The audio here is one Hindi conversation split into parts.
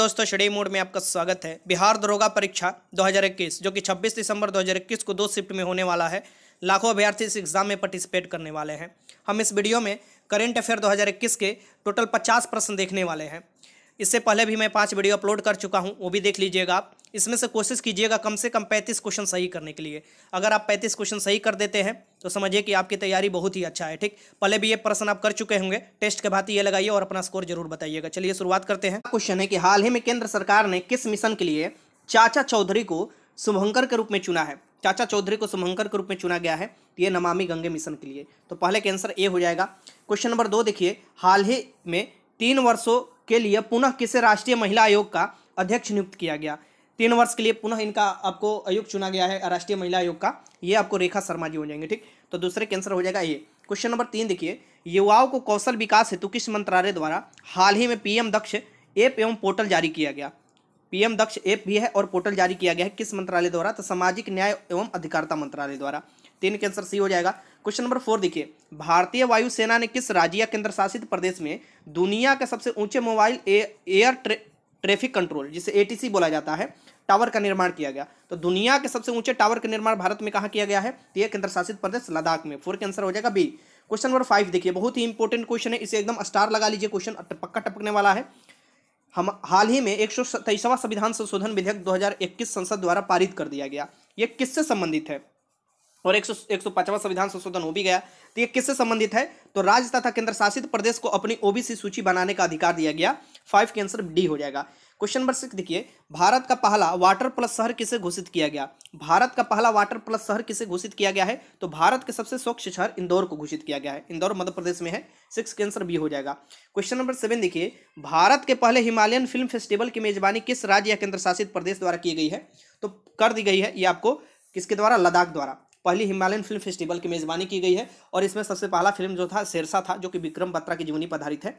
दोस्तों शडी मोड में आपका स्वागत है बिहार दरोगा परीक्षा 2021 जो कि 26 दिसंबर 2021 को दो शिफ्ट में होने वाला है लाखों अभ्यर्थी इस एग्जाम में पार्टिसिपेट करने वाले हैं हम इस वीडियो में करेंट अफेयर 2021 के टोटल 50 प्रश्न देखने वाले हैं इससे पहले भी मैं पाँच वीडियो अपलोड कर चुका हूँ वो भी देख लीजिएगा आप इसमें से कोशिश कीजिएगा कम से कम पैंतीस क्वेश्चन सही करने के लिए अगर आप पैंतीस क्वेश्चन सही कर देते हैं तो समझिए कि आपकी तैयारी बहुत ही अच्छा है ठीक पहले भी ये प्रश्न आप कर चुके होंगे टेस्ट के भांति ये लगाइए और अपना स्कोर जरूर बताइएगा चलिए शुरुआत करते हैं क्वेश्चन है कि हाल ही में केंद्र सरकार ने किस मिशन के लिए चाचा चौधरी को शुभंकर के रूप में चुना है चाचा चौधरी को शुभंकर के रूप में चुना गया है ये नमामि गंगे मिशन के लिए तो पहले के आंसर ए हो जाएगा क्वेश्चन नंबर दो देखिए हाल ही में तीन वर्षों के लिए पुनः किसे राष्ट्रीय महिला आयोग का अध्यक्ष नियुक्त किया गया तीन वर्ष के लिए पुनः इनका आपको आयोग चुना गया है राष्ट्रीय महिला आयोग का ये आपको रेखा शर्मा जी हो जाएंगे ठीक तो दूसरे के आंसर हो जाएगा ये क्वेश्चन नंबर तीन देखिए युवाओं को कौशल विकास हेतु किस मंत्रालय द्वारा हाल ही में पीएम दक्ष ऐप एवं पोर्टल जारी किया गया पीएम दक्ष ऐप भी है और पोर्टल जारी किया गया है किस मंत्रालय द्वारा तो सामाजिक न्याय एवं अधिकारिता मंत्रालय द्वारा तीन के आंसर सी हो जाएगा क्वेश्चन नंबर फोर देखिए भारतीय वायुसेना ने किस राज्य या केंद्र शासित प्रदेश में दुनिया के सबसे ऊंचे मोबाइल एयर ट्रैफिक कंट्रोल जिसे एटीसी बोला जाता है टावर का निर्माण किया गया तो दुनिया के सबसे ऊंचे टावर का निर्माण भारत में कहा किया गया है तो यह केंद्र शासित प्रदेश लद्दाख में फोर के आंसर हो जाएगा बी क्वेश्चन नंबर फाइव देखिए बहुत ही इंपॉर्टेंट क्वेश्चन है इसे एकदम स्टार लगा लीजिए क्वेश्चन पक्का टपकने वाला है हम हाल ही में एक संविधान संशोधन विधेयक दो संसद द्वारा पारित कर दिया गया यह किससे संबंधित है और एक सौ एक सौ पचावा संविधान संशोधन हो भी गया तो ये किससे संबंधित है तो राज्य तथा केंद्र शासित प्रदेश को अपनी ओबीसी सूची बनाने का अधिकार दिया गया फाइव के आंसर डी हो जाएगा क्वेश्चन नंबर सिक्स देखिए भारत का पहला वाटर प्लस शहर किसे घोषित किया गया भारत का पहला वाटर प्लस शहर किसे घोषित किया गया है तो भारत के सबसे स्वच्छ शहर इंदौर को घोषित किया गया है इंदौर मध्य प्रदेश में है सिक्स के आंसर बी हो जाएगा क्वेश्चन नंबर सेवन देखिए भारत के पहले हिमालयन फिल्म फेस्टिवल की मेजबानी किस राज्य या केंद्र शासित प्रदेश द्वारा की गई है तो कर दी गई है ये आपको किसके द्वारा लद्दाख द्वारा पहली हिमालयन फिल्म फेस्टिवल की मेजबानी की गई है और इसमें सबसे पहला फिल्म जो था शेरसा था जो कि विक्रम बत्रा की जीवनी पर आधारित है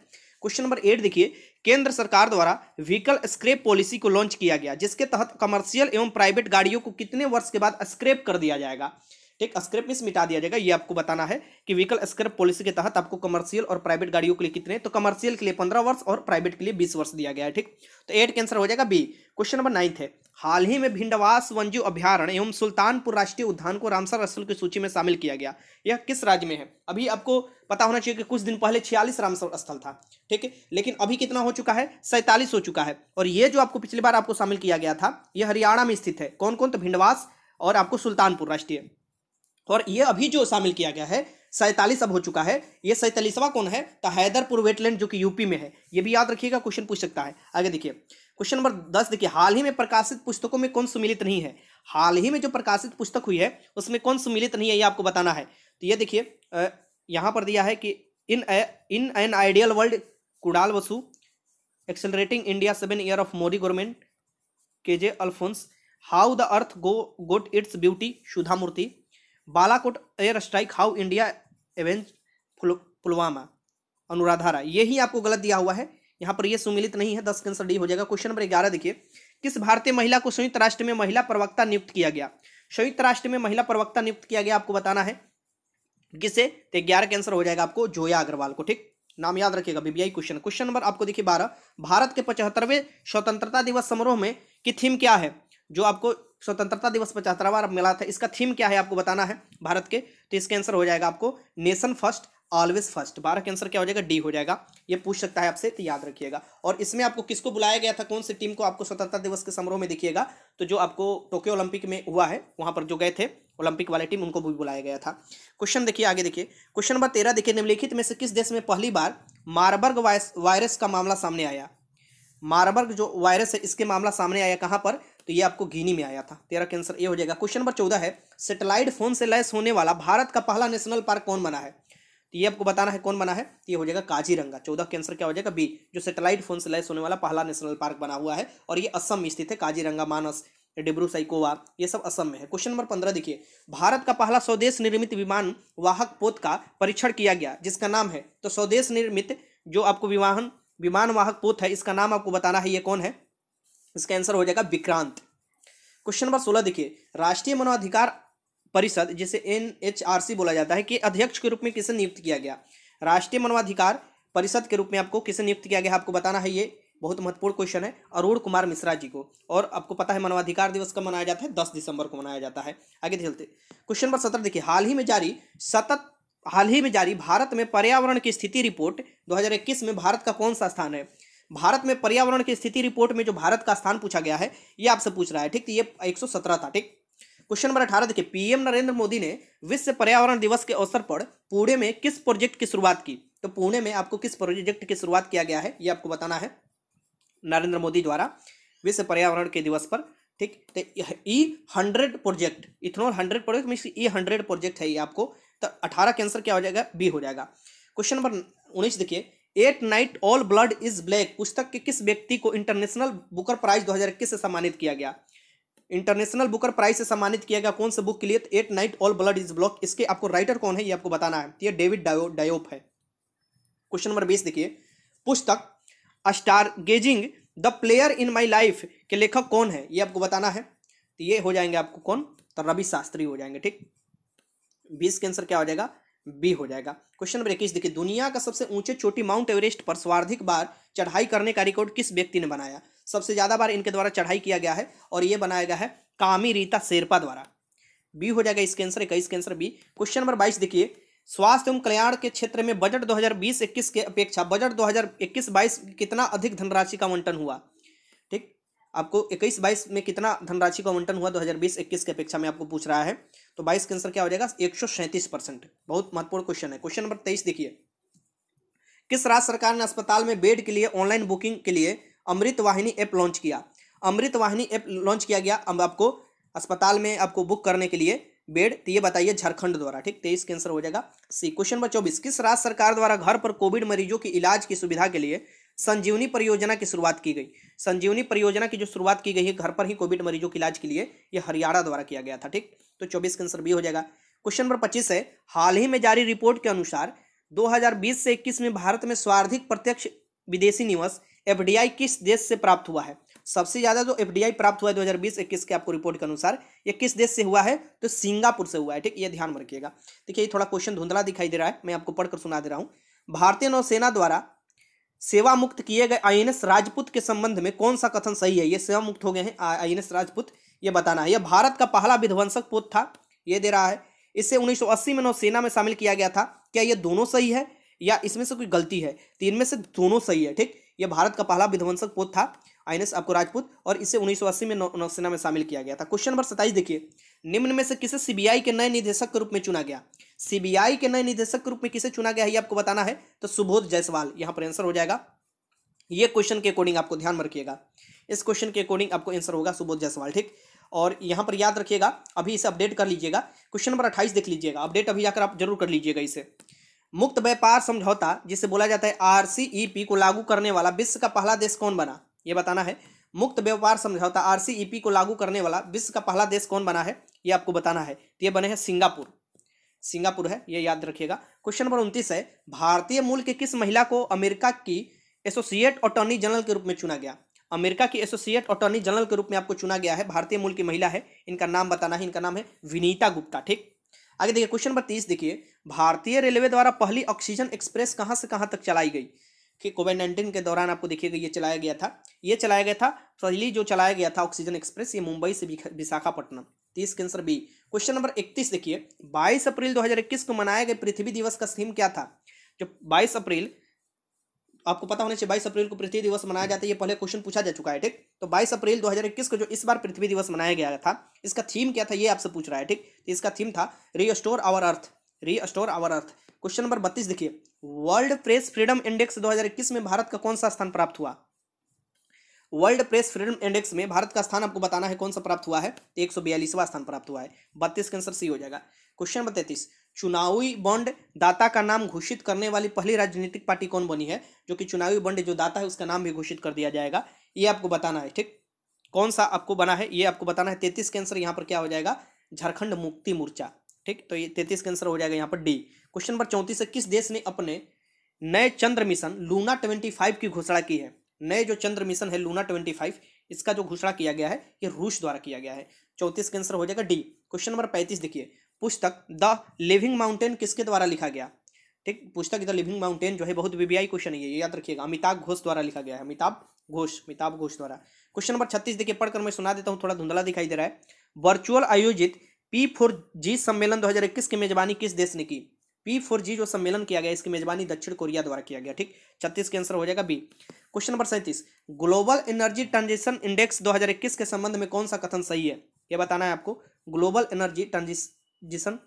क्वेश्चन नंबर एट देखिए केंद्र सरकार द्वारा व्हीकल स्क्रैप पॉलिसी को लॉन्च किया गया जिसके तहत कमर्शियल एवं प्राइवेट गाड़ियों को कितने वर्ष के बाद स्क्रैप कर दिया जाएगा ठीक स्क्रैप मिस मिटा दिया जाएगा ये आपको बताना है कि व्हीकल स्क्रैप पॉलिसी के तहत आपको कमर्शियल और प्राइवेट गाड़ियों के लिए कितने तो कमर्शियल के लिए पंद्रह वर्ष और प्राइवेट के लिए बीस वर्ष दिया गया है ठीक तो एट के आंसर हो जाएगा बी क्वेश्चन नंबर नाइन्थ है हाल ही में भिंडवास वंजू अभ्यारण्य एवं सुल्तानपुर राष्ट्रीय उद्यान को रामसर स्थल की सूची में शामिल किया गया यह किस राज्य में है अभी आपको पता होना चाहिए कि कुछ दिन पहले छियालीस रामसर स्थल था ठीक है लेकिन अभी कितना हो चुका है सैंतालीस हो चुका है और ये जो आपको पिछली बार आपको शामिल किया गया था यह हरियाणा में स्थित है कौन कौन तो भिंडवास और आपको सुल्तानपुर राष्ट्रीय और ये अभी जो शामिल किया गया है सैंतालीस अब हो चुका है ये सैंतालीसवा कौन है तो हैदरपुर वेटलैंड जो कि यूपी में है ये भी याद रखिएगा क्वेश्चन पूछ सकता है आगे देखिए क्वेश्चन नंबर दस देखिए हाल ही में प्रकाशित पुस्तकों में कौन सुमिलित नहीं है हाल ही में जो प्रकाशित पुस्तक हुई है उसमें कौन सुमिलित नहीं है ये आपको बताना है तो ये देखिए यहाँ पर दिया है कि in a, in an ideal world Kunal Basu accelerating India seven year of Modi government K J Alphons how the earth go got its beauty Sudha Murty Balakot air strike how India avenge Pulwama Anuradha यही ये ही आपको गलत दिया हुआ है यहाँ पर यह सुमिलित नहीं है दस के आंसर डी हो जाएगा क्वेश्चन नंबर ग्यारह देखिए किस भारतीय महिला को संयुक्त राष्ट्र में महिला प्रवक्ता नियुक्त किया गया संयुक्त राष्ट्र में महिला प्रवक्ता नियुक्त किया गया आपको बताना है किसे तो ग्यारह के आंसर हो जाएगा आपको जोया अग्रवाल को ठीक नाम याद रखिएगा बीबीआई क्वेश्चन क्वेश्चन नंबर आपको देखिए बारह भारत के पचहत्तरवें स्वतंत्रता दिवस समारोह में की थीम क्या है जो आपको स्वतंत्रता दिवस पचहत्तरवा मिला था इसका थीम क्या है आपको बताना है भारत के तो इसका आंसर हो जाएगा आपको नेशन फर्स्ट ऑलवेज फर्स्ट बारह के आंसर क्या हो जाएगा डी हो जाएगा ये पूछ सकता है आपसे तो याद रखिएगा और इसमें आपको किसको बुलाया गया था कौन सी टीम को आपको स्वतंत्रता दिवस के समारोह में देखिएगा तो जो आपको टोक्यो ओलंपिक में हुआ है वहाँ पर जो गए थे ओलंपिक वाली टीम उनको भी बुलाया गया था क्वेश्चन देखिए आगे देखिए क्वेश्चन नंबर तेरह देखिए निम्नलिखित में से किस देश में पहली बार मारबर्ग वायरस का मामला सामने आया मारबर्ग जो वायरस है इसके मामला सामने आया कहाँ पर तो ये आपको गिनी में आया था तेरह के आंसर ये हो जाएगा क्वेश्चन नंबर चौदह है सेटेलाइट फोन से लैस होने वाला भारत का पहला नेशनल पार्क कौन बना है तो ये आपको बताना है कौन बना है तो ये हो जाएगा काजीरंगा चौदह के आंसर क्या हो जाएगा बी जो सेटेलाइट फोन से लैस होने वाला पहला नेशनल पार्क बना हुआ है और ये असम में स्थित है काजीरंगा मानस डिब्रू साइकोवा ये सब असम में है क्वेश्चन नंबर पंद्रह देखिए भारत का पहला स्वदेश निर्मित विमान वाहक पोत का परीक्षण किया गया जिसका नाम है तो स्वदेश निर्मित जो आपको विमान विमान वाहक पोत है इसका नाम आपको बताना है ये कौन है इसका आंसर हो जाएगा विक्रांत क्वेश्चन नंबर सोलह देखिए राष्ट्रीय मानवाधिकार परिषद जिसे एन बोला जाता है कि अध्यक्ष के रूप में किसे नियुक्त किया गया राष्ट्रीय मानवाधिकार परिषद के रूप में आपको किसे नियुक्त किया गया आपको बताना है ये बहुत महत्वपूर्ण क्वेश्चन है अरुण कुमार मिश्रा जी को और आपको पता है मानवाधिकार दिवस कब मनाया जाता है दस दिसंबर को मनाया जाता है आगे चलते क्वेश्चन नंबर सत्रह देखिए हाल ही में जारी सतत हाल ही में जारी भारत में पर्यावरण की स्थिति रिपोर्ट 2021 में भारत का कौन सा स्थान है भारत में पर्यावरण की स्थिति रिपोर्ट में जो भारत का स्थान पूछा गया है ये आपसे पूछ रहा है ठीक तो ये एक था ठीक क्वेश्चन नंबर अठारह देखिए पीएम नरेंद्र मोदी ने विश्व पर्यावरण दिवस के अवसर पर पुणे में किस प्रोजेक्ट की शुरुआत की तो पुणे में आपको किस प्रोजेक्ट की शुरुआत किया गया है ये आपको बताना है नरेंद्र मोदी द्वारा विश्व पर्यावरण के दिवस पर ठीक तो E hundred project ethanol hundred project mean E hundred project है ये आपको तो अठारह के आंसर क्या हो जाएगा बी हो जाएगा क्वेश्चन नंबर उन्नीस देखिए at night all blood is black पुस्तक के किस व्यक्ति को इंटरनेशनल बुकर प्राइज दो से सम्मानित किया गया इंटरनेशनल बुकर प्राइस से सम्मानित किया गया कौन से बुक के लिए at night all blood is block इसके आपको राइटर कौन है ये आपको बताना है ये डेविड डायो डायोप है क्वेश्चन नंबर बीस देखिए पुस्तक stargazing the player in my life के लेखक कौन है ये आपको बताना है तो ये हो जाएंगे आपको कौन तो रवि शास्त्री हो जाएंगे ठीक बीस के आंसर क्या हो जाएगा बी हो जाएगा क्वेश्चन नंबर इक्कीस देखिए दुनिया का सबसे ऊंचे चोटी माउंट एवरेस्ट पर सर्वाधिक बार चढ़ाई करने का रिकॉर्ड किस व्यक्ति ने बनाया सबसे ज़्यादा बार इनके द्वारा चढ़ाई किया गया है और ये बनाया गया है कामी रीता शेरपा द्वारा बी हो जाएगा इसके आंसर इक्कीस के आंसर बी क्वेश्चन नंबर बाईस देखिए स्वास्थ्य एवं कल्याण के क्षेत्र में बजट बीस इक्कीस के अपेक्षा बजट दो इक्कीस बाईस कितना अधिक धनराशि का आवंटन हुआ आपको इक्कीस बाईस में कितना धनराशि का आवंटन हुआ दो हज़ार बीस इक्कीस की अपेक्षा में आपको पूछ रहा है तो बाईस का आंसर क्या हो जाएगा एक सौ सैंतीस परसेंट बहुत महत्वपूर्ण क्वेश्चन है क्वेश्चन नंबर तेईस देखिए किस राज्य सरकार ने अस्पताल में बेड के लिए ऑनलाइन बुकिंग के लिए अमृत वाहिनी ऐप लॉन्च किया अमृत वाहिनी ऐप लॉन्च किया गया अब आपको अस्पताल में आपको बुक करने के लिए बेड तो ये बताइए झारखंड द्वारा ठीक तेईस आंसर हो जाएगा सी क्वेश्चन नंबर चौबीस किस राज्य सरकार द्वारा घर पर कोविड मरीजों के इलाज की सुविधा के लिए संजीवनी परियोजना की शुरुआत की गई संजीवनी परियोजना की जो शुरुआत की गई है घर पर ही कोविड मरीजों के इलाज के लिए यह हरियाणा द्वारा किया गया था ठीक तो चौबीस का आंसर भी हो जाएगा क्वेश्चन नंबर पच्चीस है हाल ही में जारी रिपोर्ट के अनुसार 2020 से 21 में भारत में सर्वाधिक प्रत्यक्ष विदेशी निवेश एफ किस देश से प्राप्त हुआ है सबसे ज़्यादा जो एफ प्राप्त हुआ है दो हजार के आपको रिपोर्ट के अनुसार ये किस देश से हुआ है तो सिंगापुर से हुआ है ठीक ये ध्यान रखिएगा देखिए ये थोड़ा क्वेश्चन धुंधला दिखाई दे रहा है मैं आपको पढ़कर सुना दे रहा हूँ भारतीय नौसेना द्वारा सेवा मुक्त किए गए आई राजपूत के संबंध में कौन सा कथन सही है ये सेवा मुक्त हो गए हैं आई राजपूत ये बताना है यह भारत का पहला विध्वंसक पोत था ये दे रहा है इससे 1980 में नौसेना में शामिल किया गया था क्या ये दोनों सही है या इसमें से कोई गलती है तीन में से दोनों सही है ठीक ये भारत का पहला विध्वंसक पोत था आइनस आपको राजपूत और इसे उन्नीस में नौसेना में शामिल किया गया था क्वेश्चन नंबर सत्ताईस देखिए निम्न में से किसे सीबीआई के नए निदेशक के रूप में चुना गया सीबीआई के नए निदेशक के रूप में किसे चुना गया है ये आपको बताना है तो सुबोध जायसवाल यहाँ पर आंसर हो जाएगा ये क्वेश्चन के अकॉर्डिंग आपको ध्यान में रखिएगा इस क्वेश्चन के अकॉर्डिंग आपको आंसर होगा सुबोध जायसवाल ठीक और यहाँ पर याद रखिएगा अभी इसे अपडेट कर लीजिएगा क्वेश्चन नंबर अट्ठाईस देख लीजिएगा अपडेट अभी जाकर आप जरूर कर लीजिएगा इसे मुक्त व्यापार समझौता जिसे बोला जाता है आर e को लागू करने वाला विश्व का पहला देश कौन बना ये बताना है मुक्त व्यापार समझौता आर e को लागू करने वाला विश्व का पहला देश कौन बना है ये आपको बताना है तो ये बने हैं सिंगापुर सिंगापुर है ये याद रखिएगा क्वेश्चन नंबर उनतीस है भारतीय मूल के किस महिला को अमेरिका की एसोसिएट अटॉर्नी जनरल के रूप में चुना गया अमेरिका की एसोसिएट अटॉर्नी जनरल के रूप में आपको चुना गया है भारतीय मूल की महिला है इनका नाम बताना है इनका नाम है विनीता गुप्ता ठीक आगे देखिए क्वेश्चन नंबर तीस देखिए भारतीय रेलवे द्वारा पहली ऑक्सीजन एक्सप्रेस कहाँ से कहाँ तक चलाई गई कि कोविड नाइन्टीन के दौरान आपको देखिएगा ये चलाया गया था ये चलाया गया था पहली जो चलाया गया था ऑक्सीजन एक्सप्रेस ये मुंबई से विशाखापट्टनम तीस के आंसर बी क्वेश्चन नंबर इकतीस देखिए बाईस अप्रैल दो को मनाया गया पृथ्वी दिवस का थीम क्या था जो बाईस अप्रैल आपको पता होना चाहिए बाईस अप्रैल को पृथ्वी दिवस मनाया जाता है ये पहले क्वेश्चन पूछा जा चुका है ठीक तो बाईस अप्रैल 2021 को जो इस बार पृथ्वी दिवस मनाया गया था इसका थीम क्या था ये आपसे पूछ रहा है ठीक तो इसका थीम था restore our earth restore our earth question number बत्तीस देखिए वर्ल्ड प्रेस फ्रीडम इंडेक्स 2021 में भारत का कौन सा स्थान प्राप्त हुआ वर्ल्ड प्रेस फ्रीडम इंडेक्स में भारत का स्थान आपको बताना है कौन सा प्राप्त हुआ है एक सौ बयालीसवा स्थान प्राप्त हुआ है बत्तीस का आंसर सी हो जाएगा क्वेश्चन नंबर तैतीस चुनावी बॉन्ड दाता का नाम घोषित करने वाली पहली राजनीतिक पार्टी कौन बनी है जो कि चुनावी बॉन्ड जो दाता है उसका नाम भी घोषित कर दिया जाएगा ये आपको बताना है ठीक कौन सा आपको बना है ये आपको बताना है तैतीस के आंसर यहाँ पर क्या हो जाएगा झारखंड मुक्ति मोर्चा ठीक तो ये तैतीस का आंसर हो जाएगा यहाँ पर डी क्वेश्चन नंबर चौंतीस है किस देश ने अपने नए चंद्र मिशन लूना ट्वेंटी फाइव की घोषणा की है नए जो चंद्र मिशन है लूना ट्वेंटी फाइव इसका जो घोषणा किया गया है ये रूस द्वारा किया गया है चौंतीस का आंसर हो जाएगा डी क्वेश्चन नंबर पैंतीस देखिए पुस्तक द लिविंग माउंटेन किसके द्वारा लिखा गया ठीक पुस्तक द लिविंग माउंटेन जो है बहुत वीवीआई क्वेश्चन है ये याद रखिएगा अमिताभ घोष द्वारा लिखा गया है अमिताभ घोष अमिताभ घोष द्वारा क्वेश्चन नंबर छत्तीस देखिए पढ़कर मैं सुना देता हूँ थोड़ा धुंधला दिखाई दे रहा है वर्चुअल आयोजित पी फोर जी सम्मेलन 2021 की मेजबानी किस देश ने की पी फोर जी जो सम्मेलन किया गया इसकी मेजबानी दक्षिण कोरिया द्वारा किया गया ठीक छत्तीस के आंसर हो जाएगा बी क्वेश्चन नंबर सैंतीस ग्लोबल एनर्जी ट्रांजिशन इंडेक्स 2021 के संबंध में कौन सा कथन सही है यह बताना है आपको ग्लोबल एनर्जी ट्रांजिशन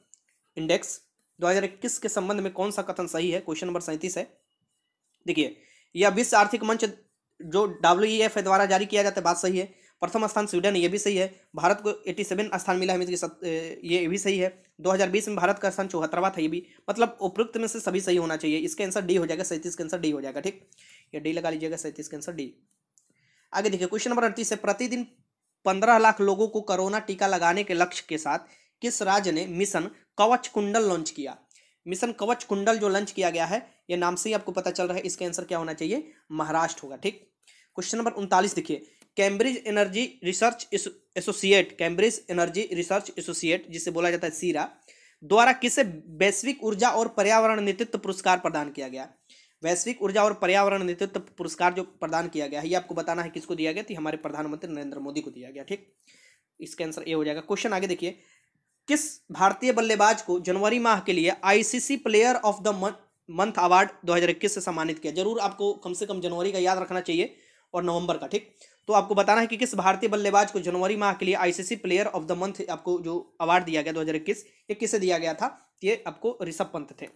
इंडेक्स 2021 के संबंध में कौन सा कथन सही है क्वेश्चन नंबर सैंतीस है देखिए यह विश्व आर्थिक मंच जो डब्ल्यू e द्वारा जारी किया जाता है बात सही है प्रथम स्थान स्वीडन ये भी सही है भारत को एट्टी सेवन स्थान मिला है मीन की ये भी सही है 2020 में भारत का स्थान चौहत्तरवा था ये भी मतलब उपयुक्त में से सभी सही होना चाहिए इसका आंसर डी हो जाएगा सैंतीस का आंसर डी हो जाएगा ठीक ये डी लगा लीजिएगा सैंतीस का आंसर डी आगे देखिए क्वेश्चन नंबर अड़तीस है प्रतिदिन पंद्रह लाख लोगों को कोरोना टीका लगाने के लक्ष्य के साथ किस राज्य ने मिशन कवच कुंडल लॉन्च किया मिशन कवच कुंडल जो लॉन्च किया गया है ये नाम से ही आपको पता चल रहा है इसका आंसर क्या होना चाहिए महाराष्ट्र होगा ठीक क्वेश्चन नंबर उनतालीस देखिए Cambridge energy research associate Cambridge energy research associate जिसे बोला जाता है सीरा द्वारा किसे वैश्विक ऊर्जा और पर्यावरण नेतृत्व पुरस्कार प्रदान किया गया वैश्विक ऊर्जा और पर्यावरण नेतृत्व पुरस्कार जो प्रदान किया गया है ये आपको बताना है किसको दिया गया तो हमारे प्रधानमंत्री नरेंद्र मोदी को दिया गया ठीक इसका आंसर ए हो जाएगा क्वेश्चन आगे देखिए किस भारतीय बल्लेबाज को जनवरी माह के लिए ICC player of the month award 2021 से सम्मानित किया जरूर आपको कम से कम जनवरी का याद रखना चाहिए और नवंबर का ठीक तो आपको बताना है कि किस भारतीय बल्लेबाज को जनवरी माह के लिए ICC player of the month आपको जो अवार्ड दिया गया दो हज़ार इक्कीस ये किसे दिया गया था ये आपको ऋषभ पंत थे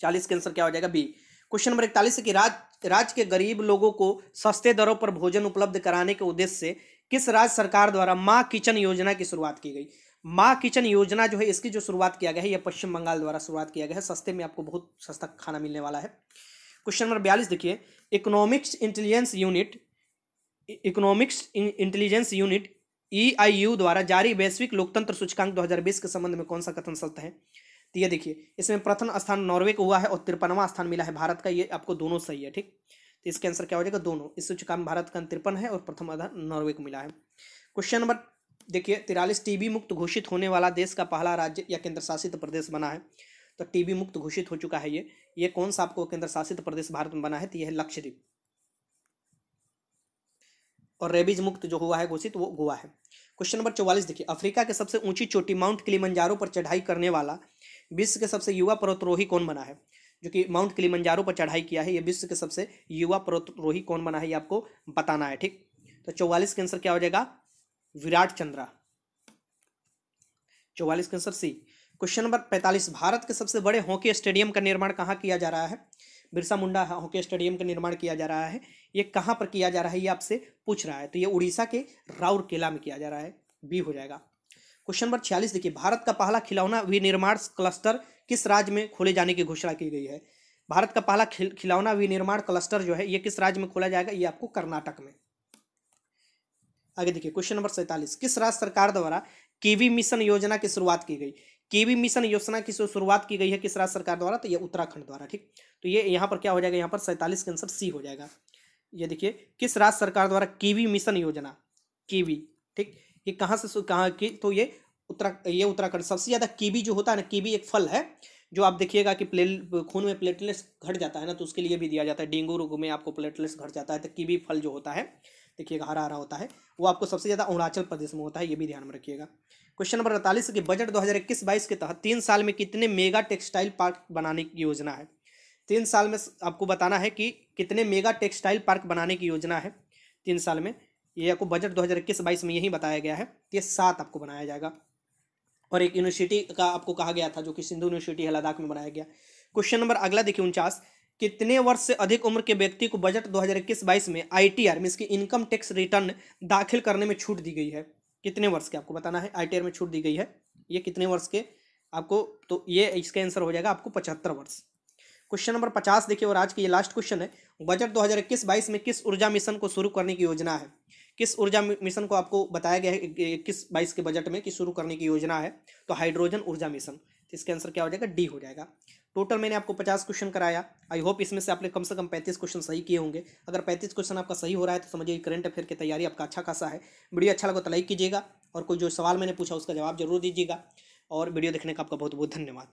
चालीस के आंसर क्या हो जाएगा बी क्वेश्चन नंबर इकतालीस है कि राज्य के गरीब लोगों को सस्ते दरों पर भोजन उपलब्ध कराने के उद्देश्य से किस राज्य सरकार द्वारा माँ किचन योजना की शुरुआत की गई माँ किचन योजना जो है इसकी जो शुरुआत किया गया है यह पश्चिम बंगाल द्वारा शुरुआत किया गया है सस्ते में आपको बहुत सस्ता खाना मिलने वाला है क्वेश्चन नंबर बयालीस देखिए economics intelligence unit economics intelligence unit EIU द्वारा जारी वैश्विक लोकतंत्र सूचकांक 2020 के संबंध में कौन सा कथन सत्य है तो ये देखिए इसमें प्रथम स्थान नॉर्वे को हुआ है और तिरपनवा स्थान मिला है भारत का ये आपको दोनों सही है ठीक तो इसके आंसर क्या हो जाएगा दोनों इस सूचकांक भारत का तिरपन है और प्रथम आधार नॉर्वे को मिला है क्वेश्चन नंबर देखिए तिरालीस टीबी मुक्त घोषित होने वाला देश का पहला राज्य या केंद्र शासित प्रदेश बना है तो टीबी मुक्त घोषित हो चुका है ये ये कौन सा आपको केंद्र शासित प्रदेश भारत में बना है तो यह लक्षद्वीप और रेबीज मुक्त जो हुआ है घोषित वो गोवा है क्वेश्चन नंबर चौवालीस देखिए अफ्रीका के सबसे ऊंची चोटी माउंट किलिमंजारो पर चढ़ाई करने वाला विश्व के सबसे युवा पर्वतरोही कौन बना है जो कि माउंट किलिमंजारो पर चढ़ाई किया है ये विश्व के सबसे युवा पर्वतरोही कौन बना है ये आपको बताना है ठीक तो चौवालीस के आंसर क्या हो जाएगा विराट चंद्रा चौवालीस के आंसर सी क्वेश्चन नंबर पैंतालीस भारत के सबसे बड़े हॉकी स्टेडियम का निर्माण कहाँ किया जा रहा है बिरसा मुंडा हाँ, हॉकी स्टेडियम का निर्माण किया जा रहा है ये कहाँ पर किया जा रहा है ये आपसे पूछ रहा है तो ये उड़ीसा के राउरकेला में किया जा रहा है बी हो जाएगा क्वेश्चन नंबर छियालीस देखिए भारत का पहला खिलौना विनिर्माण क्लस्टर किस राज्य में खोले जाने की घोषणा की गई है भारत का पहला खिलौना विनिर्माण क्लस्टर जो है ये किस राज्य में खोला जाएगा ये आपको कर्नाटक में आगे देखिए क्वेश्चन नंबर सैंतालीस किस राज्य सरकार द्वारा केवी मिशन योजना की शुरुआत की गई केवी मिशन योजना की शुरुआत की गई है किस राज्य सरकार द्वारा तो ये उत्तराखंड द्वारा ठीक तो ये यहाँ पर क्या हो जाएगा यहाँ पर सैंतालीस का आंसर सी हो जाएगा ये देखिए किस राज्य सरकार द्वारा कीवी मिशन योजना कीवी ठीक ये कहाँ से कहाँ की तो ये उत्तरा ये उत्तराखंड सबसे ज़्यादा कीवी जो होता है ना कीवी एक फल है जो आप देखिएगा कि प्ले खून में प्लेटलेट्स घट जाता है ना तो उसके लिए भी दिया जाता है डेंगू रोग में आपको प्लेटलेट्स घट जाता है तो कीवी फल जो होता है देखिएगा हरा हरा होता है वो आपको सबसे ज़्यादा अरुणाचल प्रदेश में होता है ये भी ध्यान में रखिएगा क्वेश्चन नंबर अड़तालीस के बजट दो हज़ार इक्कीस बाईस के तहत तीन साल में कितने मेगा टेक्सटाइल पार्क बनाने की योजना है तीन साल में आपको बताना है कि कितने मेगा टेक्सटाइल पार्क बनाने की योजना है तीन साल में ये आपको बजट दो हज़ार इक्कीस बाईस में यही बताया गया है ये सात आपको बनाया जाएगा और एक यूनिवर्सिटी का आपको कहा गया था जो कि सिंधु यूनिवर्सिटी है लद्दाख में बनाया गया क्वेश्चन नंबर अगला देखिए उनचास कितने वर्ष से अधिक उम्र के व्यक्ति को बजट 2021-22 में आई टी आर मीन्स की इनकम टैक्स रिटर्न दाखिल करने में छूट दी गई है कितने वर्ष के आपको बताना है आई में छूट दी गई है ये कितने वर्ष के आपको तो ये इसका आंसर हो जाएगा आपको पचहत्तर वर्ष क्वेश्चन नंबर पचास देखिए और आज की ये लास्ट क्वेश्चन है बजट 2021-22 में किस ऊर्जा मिशन को शुरू करने की योजना है किस ऊर्जा मिशन को आपको बताया गया है इक्कीस बाईस के बजट में कि शुरू करने की योजना है तो हाइड्रोजन ऊर्जा मिशन तो इसका आंसर क्या हो जाएगा डी हो जाएगा टोटल मैंने आपको पचास क्वेश्चन कराया आई होप इसमें से आपने कम से कम पैंतीस क्वेश्चन सही किए होंगे अगर पैंतीस क्वेश्चन आपका सही हो रहा है तो समझिए करंट अफेयर की तैयारी आपका अच्छा खासा है वीडियो अच्छा लगा तो लाइक कीजिएगा और कोई जो सवाल मैंने पूछा उसका जवाब जरूर दीजिएगा और वीडियो देखने का आपका बहुत बहुत धन्यवाद